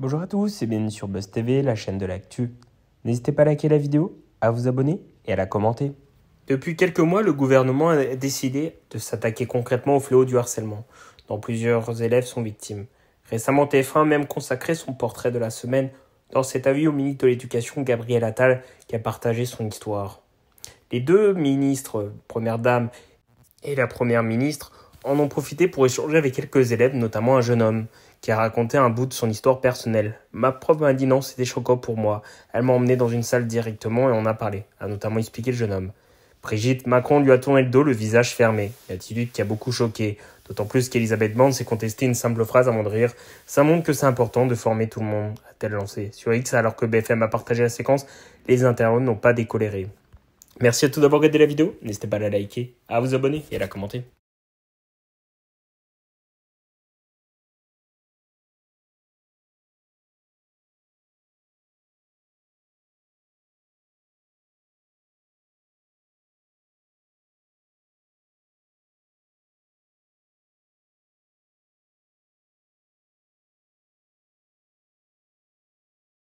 Bonjour à tous et bienvenue sur Buzz TV, la chaîne de l'actu. N'hésitez pas à liker la vidéo, à vous abonner et à la commenter. Depuis quelques mois, le gouvernement a décidé de s'attaquer concrètement au fléau du harcèlement, dont plusieurs élèves sont victimes. Récemment, TF1 a même consacré son portrait de la semaine dans cet avis au ministre de l'Éducation, Gabriel Attal, qui a partagé son histoire. Les deux ministres, Première Dame et la Première Ministre, en ont profité pour échanger avec quelques élèves, notamment un jeune homme, qui a raconté un bout de son histoire personnelle. Ma prof m'a dit non, c'était choquant pour moi. Elle m'a emmené dans une salle directement et on a parlé, a notamment expliqué le jeune homme. Brigitte Macron lui a tourné le dos, le visage fermé, L'attitude qui a beaucoup choqué, d'autant plus qu'Elisabeth Bande s'est contestée une simple phrase avant de rire. Ça montre que c'est important de former tout le monde, a-t-elle lancé. Sur X, alors que BFM a partagé la séquence, les internautes n'ont pas décoléré. Merci à tous d'avoir regardé la vidéo, n'hésitez pas à la liker, à vous abonner et à la commenter.